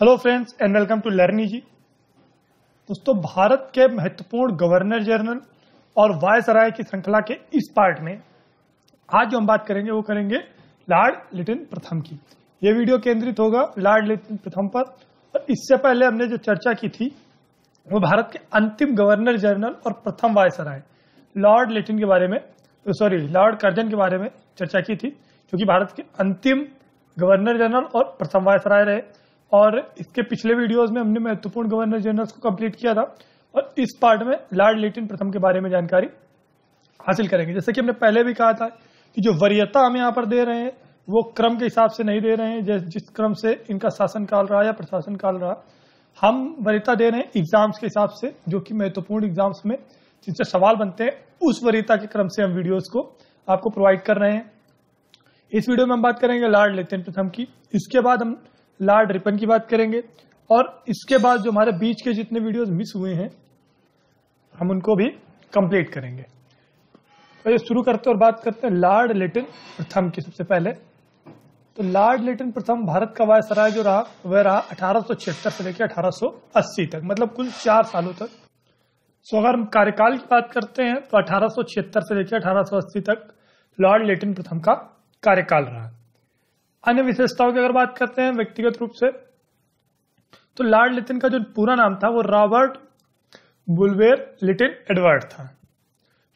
hello friends and welcome to लर्नी जी दोस्तों भारत के महत्वपूर्ण गवर्नर जनरल और वायसराय की श्रृंखला के इस पार्ट में आज जो हम बात करेंगे वो करेंगे लॉर्ड लिटिन प्रथम की ये वीडियो केंद्रित होगा लॉर्ड लिटिन प्रथम पर और इससे पहले हमने जो चर्चा की थी वो भारत के अंतिम गवर्नर जनरल और प्रथम वायसराय लॉर्ड लिटिन के बारे में तो सॉरी लॉर्ड कर्जन के बारे में चर्चा की थी क्योंकि भारत के अंतिम गवर्नर जनरल और प्रथम वायसराय रहे और इसके पिछले वीडियोस में हमने महत्वपूर्ण गवर्नर जनरल्स को कंप्लीट किया था और इस पार्ट में लॉर्ड लेटिन प्रथम के बारे में जानकारी हासिल करेंगे जैसे कि हमने पहले भी कहा था कि जो वरीयता हम यहाँ पर दे रहे हैं वो क्रम के हिसाब से नहीं दे रहे हैं जिस क्रम से इनका काल रहा या प्रशासन काल रहा हम वरीयता दे रहे हैं एग्जाम्स के हिसाब से जो कि महत्वपूर्ण एग्जाम्स में जिनसे सवाल बनते हैं उस वरीयता के क्रम से हम वीडियोस को आपको प्रोवाइड कर रहे हैं इस वीडियो में हम बात करेंगे लॉर्ड हैं प्रथम की इसके बाद हम लार्ड रिपन की बात करेंगे और इसके बाद जो हमारे बीच के जितने वीडियोस मिस हुए हैं हम उनको भी कंप्लीट करेंगे तो शुरू करते और बात करते हैं लार्ड लेटिन प्रथम की सबसे पहले तो लॉर्ड लेटिन प्रथम भारत का वायसराय जो रहा वह रहा अठारह से लेकर 1880 तक मतलब कुल चार सालों तक सो अगर हम कार्यकाल की बात करते हैं तो अठारह से लेकर 1880 तक लॉर्ड लेटिन प्रथम का कार्यकाल रहा अन्य विशेषताओं की अगर बात करते हैं व्यक्तिगत रूप से तो लॉर्ड लिटिन का जो पूरा नाम था वो रॉबर्ट बुलवेर लिटिन एडवर्ड था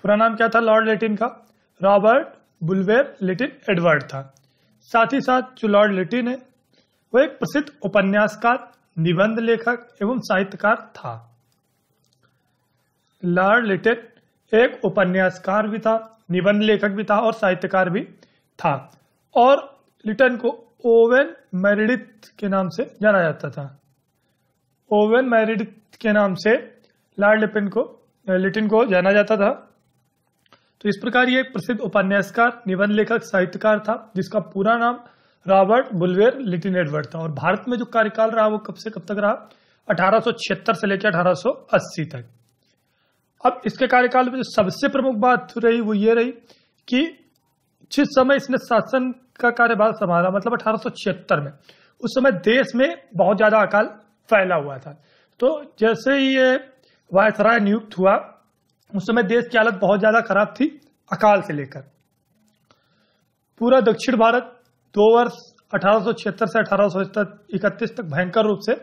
पूरा नाम क्या था लॉर्ड लिटिन का रॉबर्ट बुलवेर लिटिन एडवर्ड था साथ ही साथ जो लॉर्ड लिटिन है वो एक प्रसिद्ध उपन्यासकार निबंध लेखक एवं साहित्यकार था लॉर्ड लिटिन एक उपन्यासकार भी था निबंध लेखक भी था और साहित्यकार भी था और लिटन को ओवेन मैरिडिथ के नाम से जाना जाता था ओवेन मैरिडिथ के नाम से लॉर्ड लिपिन को लिटिन को जाना जाता था तो इस प्रकार ये प्रसिद्ध उपन्यासकार निबंध लेखक साहित्यकार था जिसका पूरा नाम रॉबर्ट बुलवेर लिटिन एडवर्ड था और भारत में जो कार्यकाल रहा वो कब से कब तक रहा अठारह से लेकर 1880 तक अब इसके कार्यकाल में जो सबसे प्रमुख बात रही वो ये रही कि जिस समय इसने शासन का कार्यभार संभाला मतलब अठारह में उस समय देश में बहुत ज़्यादा अकाल फैला हुआ था तो जैसे ही ये वायसराय नियुक्त हुआ उस समय देश की हालत बहुत ज़्यादा खराब थी अकाल से लेकर पूरा दक्षिण भारत दो वर्ष अठारह से अठारह तक भयंकर रूप से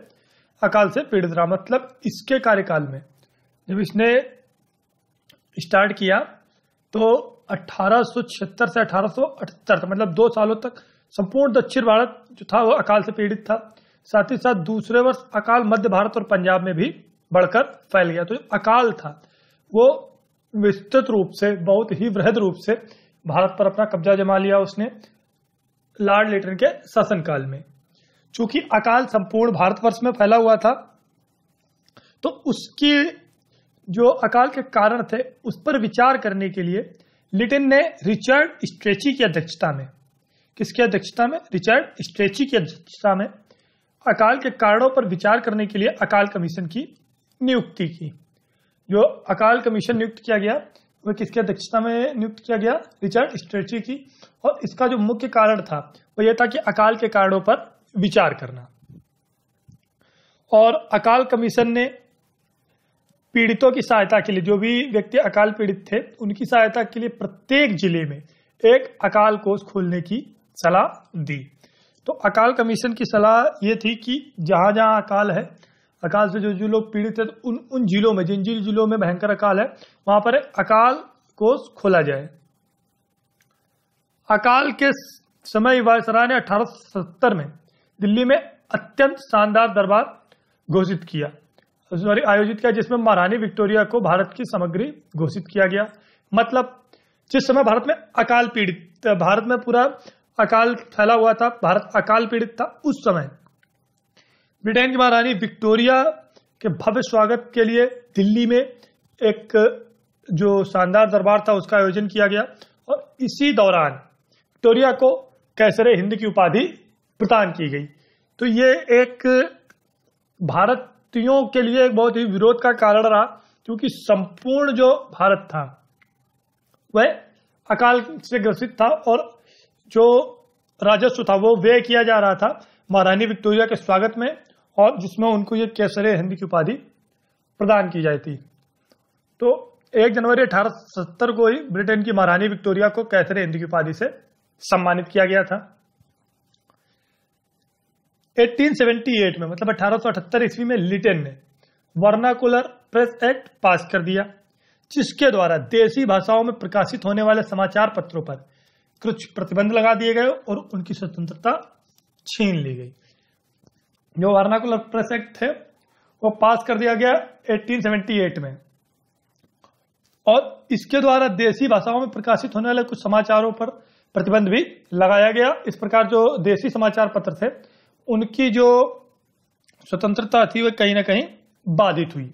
अकाल से पीड़ित रहा मतलब इसके कार्यकाल में जब इसने स्टार्ट किया तो 1876 से 1878 मतलब दो सालों तक संपूर्ण दक्षिण भारत जो था वो अकाल से पीड़ित था साथ ही साथ दूसरे वर्ष अकाल मध्य भारत और पंजाब में भी बढ़कर फैल गया तो जो अकाल था वो विस्तृत रूप से बहुत ही वृहद रूप से भारत पर अपना कब्जा जमा लिया उसने लॉर्ड लेटन के शासनकाल में चूंकि अकाल संपूर्ण भारतवर्ष में फैला हुआ था तो उसकी जो अकाल के कारण थे उस पर विचार करने के लिए लिटिन ने रिचर्ड स्ट्रेची की अध्यक्षता में किसकी अध्यक्षता में रिचर्ड स्ट्रेची की अध्यक्षता में अकाल के कारणों पर विचार करने के लिए अकाल कमीशन की नियुक्ति की जो अकाल कमीशन नियुक्त किया गया वह किसकी अध्यक्षता में नियुक्त किया गया रिचर्ड स्ट्रेची की और इसका जो मुख्य कारण था वह यह था कि अकाल के कारणों पर विचार करना और अकाल कमीशन ने पीड़ितों की सहायता के लिए जो भी व्यक्ति अकाल पीड़ित थे उनकी सहायता के लिए प्रत्येक जिले में एक अकाल कोष खोलने की सलाह दी तो अकाल कमीशन की सलाह ये थी कि जहाँ जहाँ अकाल है अकाल से जो जो लोग पीड़ित है तो उन उन जिलों में जिन जिन जिलों में भयंकर अकाल है वहां पर अकाल कोष खोला जाए अकाल के समय वायसराय ने अठारह में दिल्ली में अत्यंत शानदार दरबार घोषित किया सॉरी आयोजित किया जिसमें महारानी विक्टोरिया को भारत की सामग्री घोषित किया गया मतलब जिस समय भारत में अकाल पीड़ित भारत में पूरा अकाल फैला हुआ था भारत अकाल पीड़ित था उस समय ब्रिटेन की महारानी विक्टोरिया के भव्य स्वागत के लिए दिल्ली में एक जो शानदार दरबार था उसका आयोजन किया गया और इसी दौरान विक्टोरिया को कैसरे हिंद की उपाधि प्रदान की गई तो ये एक भारत भारतीयों के लिए एक बहुत ही विरोध का कारण रहा क्योंकि संपूर्ण जो भारत था वह अकाल से ग्रसित था और जो राजस्व था वो व्यय किया जा रहा था महारानी विक्टोरिया के स्वागत में और जिसमें उनको ये कैसरे हिंदी की उपाधि प्रदान की जाती तो एक जनवरी अठारह को ही ब्रिटेन की महारानी विक्टोरिया को कैसरे हिंदी की उपाधि से सम्मानित किया गया था 1878 में मतलब अठारह ईस्वी में लिटन ने वर्नाकुलर प्रेस एक्ट पास कर दिया जिसके द्वारा देसी भाषाओं में प्रकाशित होने वाले समाचार पत्रों पर कुछ प्रतिबंध लगा दिए गए और उनकी स्वतंत्रता छीन ली गई जो वर्नाकुलर प्रेस एक्ट थे वो पास कर दिया गया 1878 में और इसके द्वारा देसी भाषाओं में प्रकाशित होने वाले कुछ समाचारों पर प्रतिबंध भी लगाया गया इस प्रकार जो देसी समाचार पत्र थे उनकी जो स्वतंत्रता थी वह कहीं ना कहीं बाधित हुई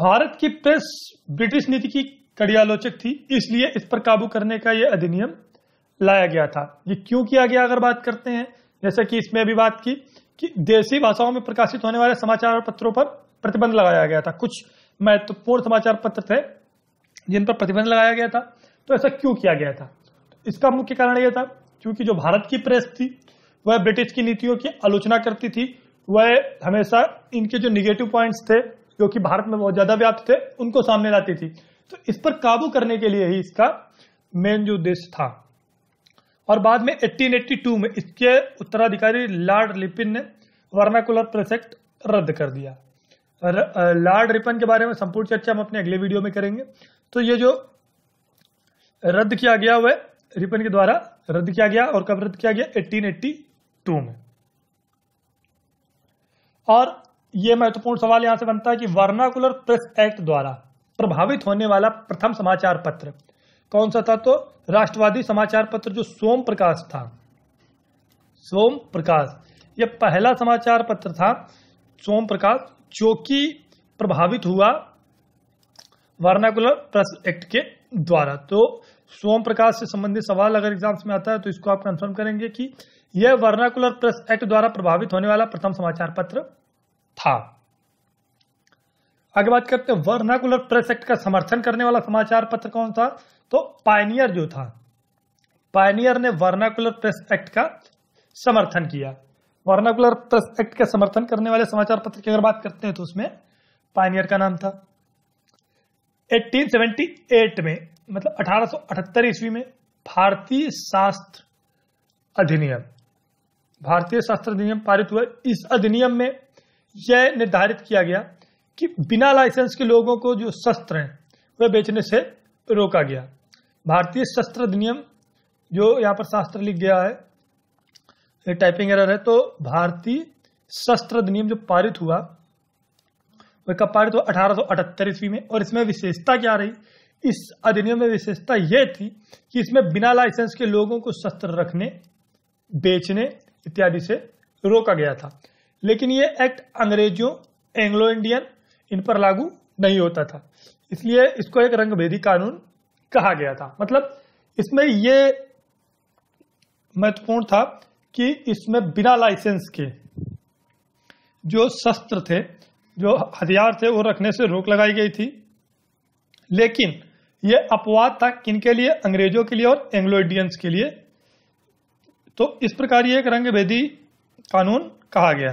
भारत की प्रेस ब्रिटिश नीति की कड़ी आलोचक थी इसलिए इस पर काबू करने का यह अधिनियम लाया गया था ये क्यों किया गया अगर बात करते हैं जैसा कि इसमें अभी बात की कि देसी भाषाओं में प्रकाशित होने वाले समाचार पत्रों पर प्रतिबंध लगाया गया था कुछ महत्वपूर्ण समाचार पत्र थे जिन पर प्रतिबंध लगाया गया था तो ऐसा क्यों किया गया था इसका मुख्य कारण यह था क्योंकि जो भारत की प्रेस थी वह ब्रिटिश की नीतियों की आलोचना करती थी वह हमेशा इनके जो निगेटिव पॉइंट्स थे जो कि भारत में बहुत ज्यादा व्याप्त थे उनको सामने लाती थी तो इस पर काबू करने के लिए ही इसका मेन जो उद्देश्य था और बाद में 1882 में इसके उत्तराधिकारी लॉर्ड लिपिन ने वर्नाकुलर प्रोजेक्ट रद्द कर दिया लॉर्ड रिपन के बारे में संपूर्ण चर्चा हम अपने अगले वीडियो में करेंगे तो ये जो रद्द किया गया वह रिपन के द्वारा रद्द किया गया और कब रद्द किया गया 1882 में और यह महत्वपूर्ण सवाल यहां से बनता है कि वर्नाकुलर प्रेस एक्ट द्वारा प्रभावित होने वाला प्रथम समाचार पत्र कौन सा था तो राष्ट्रवादी समाचार पत्र जो सोम प्रकाश था सोम प्रकाश यह पहला समाचार पत्र था सोम प्रकाश जो कि प्रभावित हुआ वर्नाकुलर प्रेस एक्ट के द्वारा तो सोम प्रकाश से संबंधित सवाल अगर एग्जाम्स में आता है तो इसको आप कंफर्म करेंगे कि यह वर्नाकुलर प्रेस एक्ट द्वारा प्रभावित होने वाला प्रथम समाचार पत्र था आगे बात करते हैं वर्नाकुलर प्रेस एक्ट का समर्थन करने वाला समाचार पत्र कौन था तो पायनियर जो था पायनियर ने वर्नाकुलर प्रेस एक्ट का समर्थन किया वर्नाकुलर प्रेस एक्ट का समर्थन करने वाले समाचार पत्र की अगर बात करते हैं तो उसमें पायनियर का नाम था 1878 में मतलब 1878 ईस्वी में भारतीय शास्त्र अधिनियम भारतीय शास्त्र अधिनियम पारित हुआ इस अधिनियम में यह निर्धारित किया गया कि बिना लाइसेंस के लोगों को जो शस्त्र हैं वह बेचने से रोका गया भारतीय शस्त्र अधिनियम जो यहाँ पर शास्त्र लिख गया है टाइपिंग एरर है तो भारतीय शस्त्र अधिनियम जो पारित हुआ वह कब पारित हुआ अठारह ईस्वी में और इसमें विशेषता क्या रही इस अधिनियम में विशेषता यह थी कि इसमें बिना लाइसेंस के लोगों को शस्त्र रखने बेचने इत्यादि से रोका गया था लेकिन ये एक्ट अंग्रेजों एंग्लो इंडियन इन पर लागू नहीं होता था इसलिए इसको एक रंगभेदी कानून कहा गया था मतलब इसमें यह महत्वपूर्ण था कि इसमें बिना लाइसेंस के जो शस्त्र थे जो हथियार थे वो रखने से रोक लगाई गई थी लेकिन ये अपवाद था किनके लिए अंग्रेजों के लिए और एंग्लो इंडियंस के लिए तो इस प्रकार ये एक रंग भेदी कानून कहा गया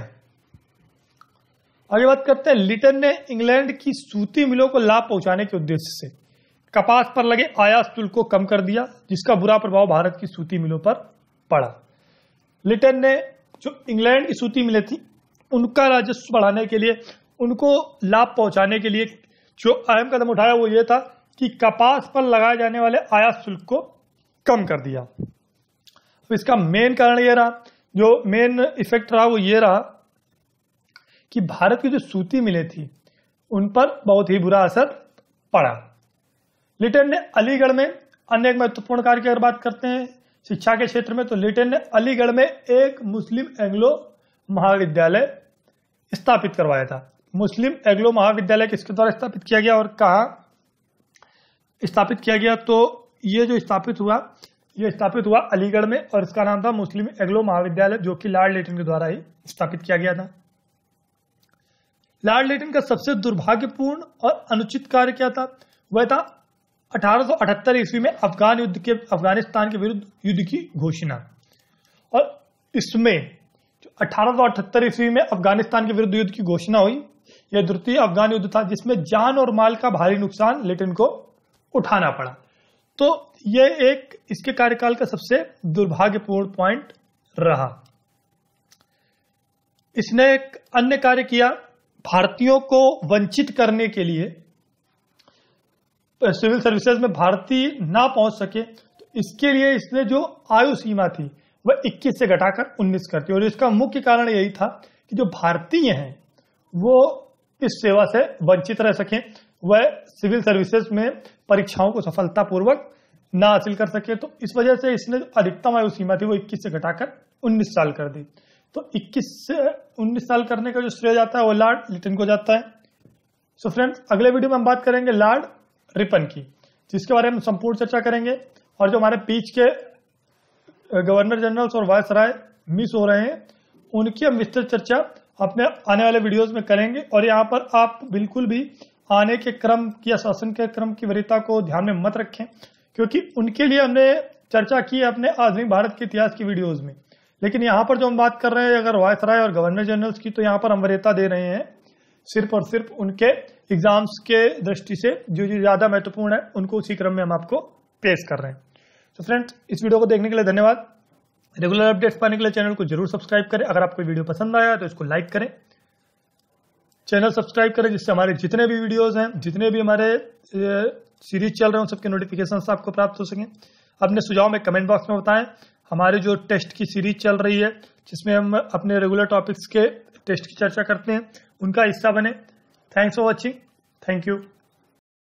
आगे बात करते हैं लिटन ने इंग्लैंड की सूती मिलों को लाभ पहुंचाने के उद्देश्य से कपास पर लगे आयात शुल्क को कम कर दिया जिसका बुरा प्रभाव भारत की सूती मिलों पर पड़ा लिटन ने जो इंग्लैंड की सूती मिलें थी उनका राजस्व बढ़ाने के लिए उनको लाभ पहुंचाने के लिए जो अहम कदम उठाया वो ये था कि कपास पर लगाए जाने वाले आयात शुल्क को कम कर दिया तो इसका मेन कारण यह रहा जो मेन इफेक्ट रहा वो ये रहा कि भारत की जो सूती मिले थी उन पर बहुत ही बुरा असर पड़ा लिटन ने अलीगढ़ में अन्य एक महत्वपूर्ण कार्य की अगर बात करते हैं शिक्षा के क्षेत्र में तो लिटन ने अलीगढ़ में एक मुस्लिम एंग्लो महाविद्यालय स्थापित करवाया था मुस्लिम एंग्लो महाविद्यालय किसके द्वारा स्थापित किया गया और कहा स्थापित किया गया तो ये जो स्थापित हुआ ये स्थापित हुआ अलीगढ़ में और इसका नाम था मुस्लिम एग्लो महाविद्यालय जो कि लार्ड लेटिन के द्वारा ही स्थापित किया गया था लार्ड लेटिन का सबसे दुर्भाग्यपूर्ण और अनुचित कार्य क्या था वह था 1878 ईस्वी में अफगान युद्ध के अफगानिस्तान के विरुद्ध युद्ध की घोषणा और इसमें जो अठारह ईस्वी में अफगानिस्तान के विरुद्ध युद्ध की घोषणा हुई यह द्वितीय अफगान युद्ध था जिसमें जान और माल का भारी नुकसान लेटिन को उठाना पड़ा तो यह एक इसके कार्यकाल का सबसे दुर्भाग्यपूर्ण पॉइंट रहा इसने एक अन्य कार्य किया भारतीयों को वंचित करने के लिए सिविल सर्विसेज में भारतीय ना पहुंच सके तो इसके लिए इसने जो आयु सीमा थी वह 21 से घटाकर 19 दी और इसका मुख्य कारण यही था कि जो भारतीय हैं वो इस सेवा से वंचित रह सकें वह सिविल सर्विसेज में परीक्षाओं को सफलतापूर्वक ना हासिल कर सके तो इस वजह से इसने अधिकतम आयु सीमा थी वो 21 से घटाकर 19 साल कर दी तो 21 से 19 साल करने का जो श्रेय जाता है वो लार्ड लिटन को जाता है सो so फ्रेंड्स अगले वीडियो में हम बात करेंगे लार्ड रिपन की जिसके बारे में संपूर्ण चर्चा करेंगे और जो हमारे बीच के गवर्नर जनरल्स और वायस राय मिस हो रहे हैं उनकी हम विस्तृत चर्चा अपने आने वाले वीडियोस में करेंगे और यहाँ पर आप बिल्कुल भी आने के क्रम या शासन के क्रम की वरीयता को ध्यान में मत रखें क्योंकि उनके लिए हमने चर्चा की है अपने आधुनिक भारत के इतिहास की वीडियोज में लेकिन यहाँ पर जो हम बात कर रहे हैं अगर राय और गवर्नर जनरल्स की तो यहाँ पर हम वरीयता दे रहे हैं सिर्फ और सिर्फ उनके एग्जाम्स के दृष्टि से जो जो ज्यादा महत्वपूर्ण है उनको उसी क्रम में हम आपको पेश कर रहे हैं तो फ्रेंड्स इस वीडियो को देखने के लिए धन्यवाद रेगुलर अपडेट्स पाने के लिए चैनल को जरूर सब्सक्राइब करें अगर आपको वीडियो पसंद आया तो इसको लाइक करें चैनल सब्सक्राइब करें जिससे हमारे जितने भी वीडियोस हैं जितने भी हमारे सीरीज चल रहे हैं सबके नोटिफिकेशन आपको प्राप्त हो सकें अपने सुझाव में कमेंट बॉक्स में बताएं हमारे जो टेस्ट की सीरीज चल रही है जिसमें हम अपने रेगुलर टॉपिक्स के टेस्ट की चर्चा करते हैं उनका हिस्सा बने thanks for watching thank you